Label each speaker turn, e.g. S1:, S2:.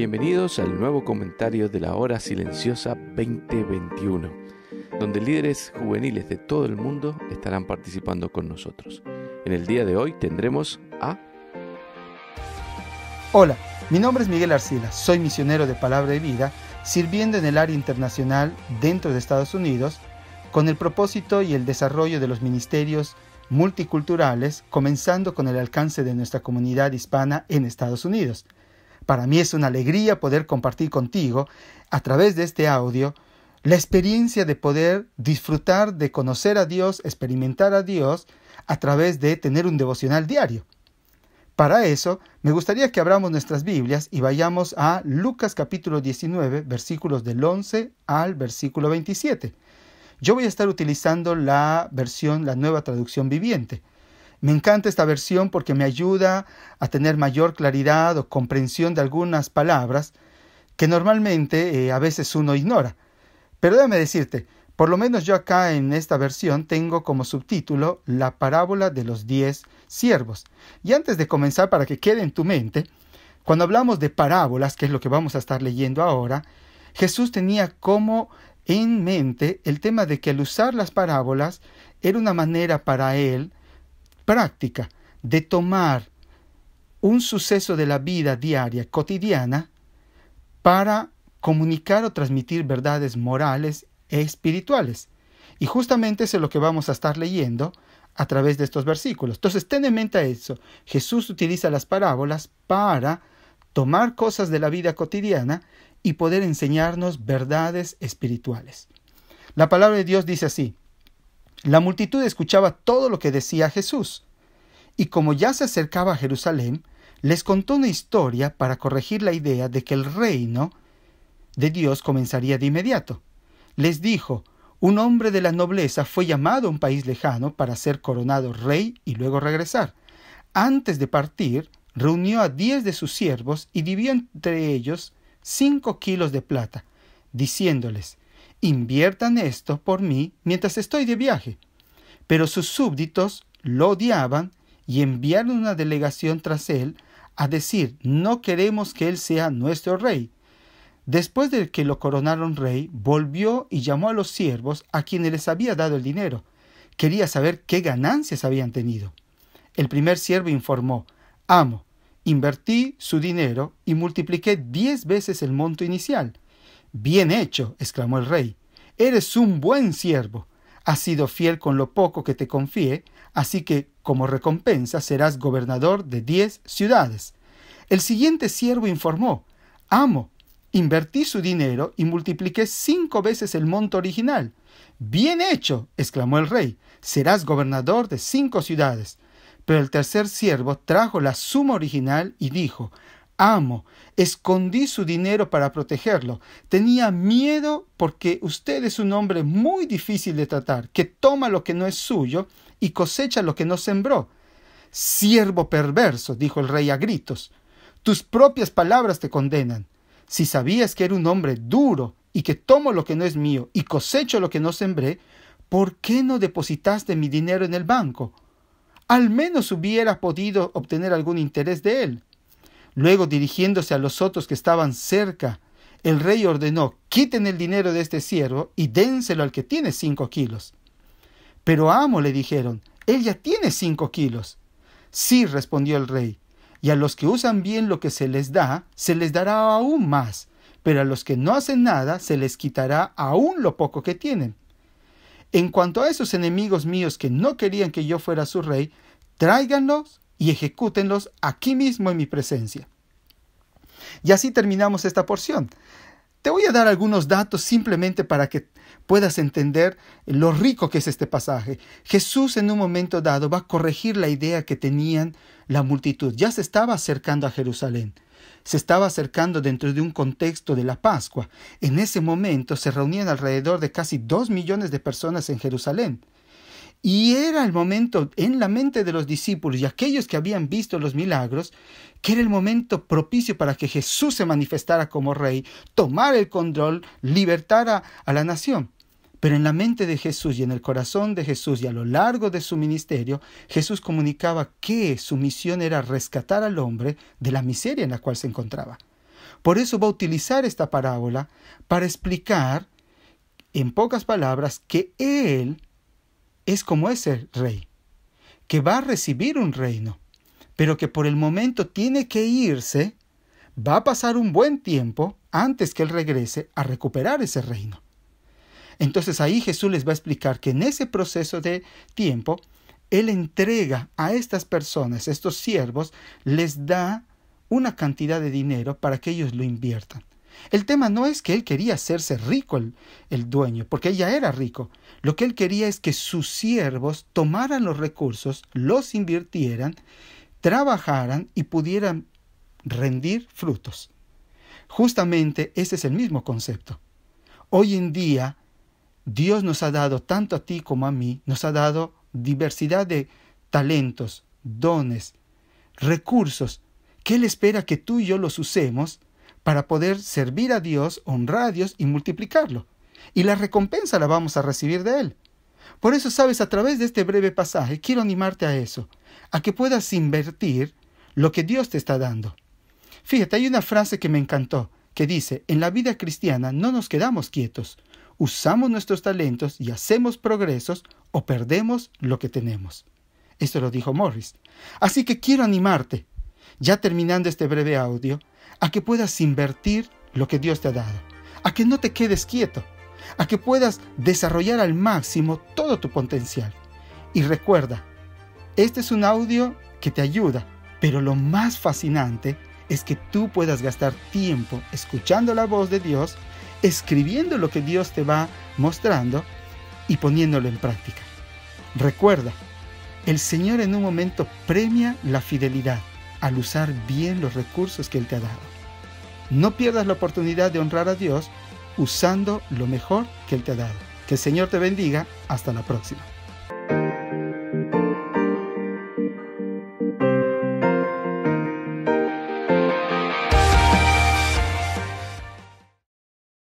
S1: Bienvenidos al nuevo comentario de la Hora Silenciosa 2021, donde líderes juveniles de todo el mundo estarán participando con nosotros. En el día de hoy tendremos a... Hola, mi nombre es Miguel Arcila, soy misionero de Palabra y Vida, sirviendo en el área internacional dentro de Estados Unidos, con el propósito y el desarrollo de los ministerios multiculturales, comenzando con el alcance de nuestra comunidad hispana en Estados Unidos. Para mí es una alegría poder compartir contigo a través de este audio la experiencia de poder disfrutar de conocer a Dios, experimentar a Dios a través de tener un devocional diario. Para eso, me gustaría que abramos nuestras Biblias y vayamos a Lucas capítulo 19, versículos del 11 al versículo 27. Yo voy a estar utilizando la versión, la nueva traducción viviente. Me encanta esta versión porque me ayuda a tener mayor claridad o comprensión de algunas palabras que normalmente eh, a veces uno ignora. Pero déjame decirte, por lo menos yo acá en esta versión tengo como subtítulo La parábola de los diez siervos. Y antes de comenzar, para que quede en tu mente, cuando hablamos de parábolas, que es lo que vamos a estar leyendo ahora, Jesús tenía como en mente el tema de que al usar las parábolas era una manera para él práctica de tomar un suceso de la vida diaria, cotidiana, para comunicar o transmitir verdades morales e espirituales. Y justamente eso es lo que vamos a estar leyendo a través de estos versículos. Entonces, ten en mente eso. Jesús utiliza las parábolas para tomar cosas de la vida cotidiana y poder enseñarnos verdades espirituales. La palabra de Dios dice así, la multitud escuchaba todo lo que decía Jesús, y como ya se acercaba a Jerusalén, les contó una historia para corregir la idea de que el reino de Dios comenzaría de inmediato. Les dijo, un hombre de la nobleza fue llamado a un país lejano para ser coronado rey y luego regresar. Antes de partir, reunió a diez de sus siervos y dividió entre ellos cinco kilos de plata, diciéndoles, inviertan esto por mí mientras estoy de viaje. Pero sus súbditos lo odiaban y enviaron una delegación tras él a decir, no queremos que él sea nuestro rey. Después de que lo coronaron rey, volvió y llamó a los siervos a quienes les había dado el dinero. Quería saber qué ganancias habían tenido. El primer siervo informó, Amo, invertí su dinero y multipliqué diez veces el monto inicial. Bien hecho, exclamó el rey. Eres un buen siervo. Has sido fiel con lo poco que te confié, así que, como recompensa, serás gobernador de diez ciudades. El siguiente siervo informó Amo, invertí su dinero y multipliqué cinco veces el monto original. Bien hecho, exclamó el rey, serás gobernador de cinco ciudades. Pero el tercer siervo trajo la suma original y dijo amo. Escondí su dinero para protegerlo. Tenía miedo porque usted es un hombre muy difícil de tratar, que toma lo que no es suyo y cosecha lo que no sembró. Siervo perverso, dijo el rey a gritos, tus propias palabras te condenan. Si sabías que era un hombre duro y que tomo lo que no es mío y cosecho lo que no sembré, ¿por qué no depositaste mi dinero en el banco? Al menos hubiera podido obtener algún interés de él. Luego, dirigiéndose a los otros que estaban cerca, el rey ordenó, quiten el dinero de este siervo y dénselo al que tiene cinco kilos. Pero amo, le dijeron, él ya tiene cinco kilos. Sí, respondió el rey, y a los que usan bien lo que se les da, se les dará aún más, pero a los que no hacen nada, se les quitará aún lo poco que tienen. En cuanto a esos enemigos míos que no querían que yo fuera su rey, tráiganlos y ejecútenlos aquí mismo en mi presencia. Y así terminamos esta porción. Te voy a dar algunos datos simplemente para que puedas entender lo rico que es este pasaje. Jesús en un momento dado va a corregir la idea que tenían la multitud. Ya se estaba acercando a Jerusalén. Se estaba acercando dentro de un contexto de la Pascua. En ese momento se reunían alrededor de casi dos millones de personas en Jerusalén. Y era el momento en la mente de los discípulos y aquellos que habían visto los milagros, que era el momento propicio para que Jesús se manifestara como rey, tomara el control, libertara a la nación. Pero en la mente de Jesús y en el corazón de Jesús y a lo largo de su ministerio, Jesús comunicaba que su misión era rescatar al hombre de la miseria en la cual se encontraba. Por eso va a utilizar esta parábola para explicar, en pocas palabras, que Él es como ese rey, que va a recibir un reino, pero que por el momento tiene que irse, va a pasar un buen tiempo antes que él regrese a recuperar ese reino. Entonces ahí Jesús les va a explicar que en ese proceso de tiempo, Él entrega a estas personas, estos siervos, les da una cantidad de dinero para que ellos lo inviertan. El tema no es que él quería hacerse rico el, dueño, porque ella era rico. Lo que él quería es que sus siervos tomaran los recursos, los invirtieran, trabajaran y pudieran rendir frutos. Justamente ese es el mismo concepto. Hoy en día, Dios nos ha dado, tanto a ti como a mí, nos ha dado diversidad de talentos, dones, recursos, que Él espera que tú y yo los usemos para poder servir a Dios, honrar a Dios y multiplicarlo. Y la recompensa la vamos a recibir de Él. Por eso, sabes, a través de este breve pasaje, quiero animarte a eso, a que puedas invertir lo que Dios te está dando. Fíjate, hay una frase que me encantó, que dice, en la vida cristiana no nos quedamos quietos, usamos nuestros talentos y hacemos progresos o perdemos lo que tenemos. Esto lo dijo Morris. Así que quiero animarte ya terminando este breve audio, a que puedas invertir lo que Dios te ha dado, a que no te quedes quieto, a que puedas desarrollar al máximo todo tu potencial. Y recuerda, este es un audio que te ayuda, pero lo más fascinante es que tú puedas gastar tiempo escuchando la voz de Dios, escribiendo lo que Dios te va mostrando y poniéndolo en práctica. Recuerda, el Señor en un momento premia la fidelidad al usar bien los recursos que Él te ha dado. No pierdas la oportunidad de honrar a Dios usando lo mejor que Él te ha dado. Que el Señor te bendiga. Hasta la próxima.